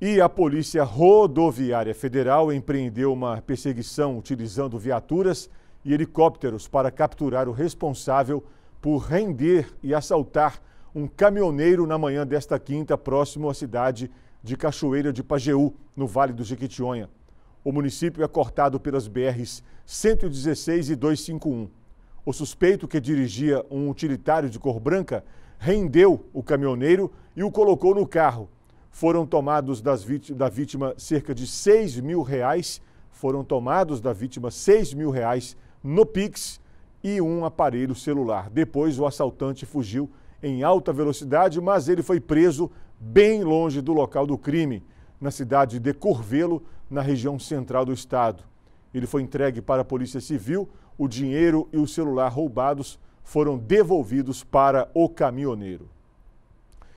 E a Polícia Rodoviária Federal empreendeu uma perseguição utilizando viaturas e helicópteros para capturar o responsável por render e assaltar um caminhoneiro na manhã desta quinta, próximo à cidade de Cachoeira de Pajeú, no Vale do Jequitinhonha. O município é cortado pelas BRs 116 e 251. O suspeito, que dirigia um utilitário de cor branca, rendeu o caminhoneiro e o colocou no carro foram tomados vítima, da vítima cerca de 6 mil reais, foram tomados da vítima 6 mil reais no Pix e um aparelho celular. Depois o assaltante fugiu em alta velocidade, mas ele foi preso bem longe do local do crime, na cidade de Corvelo, na região central do estado. Ele foi entregue para a Polícia Civil, o dinheiro e o celular roubados foram devolvidos para o caminhoneiro.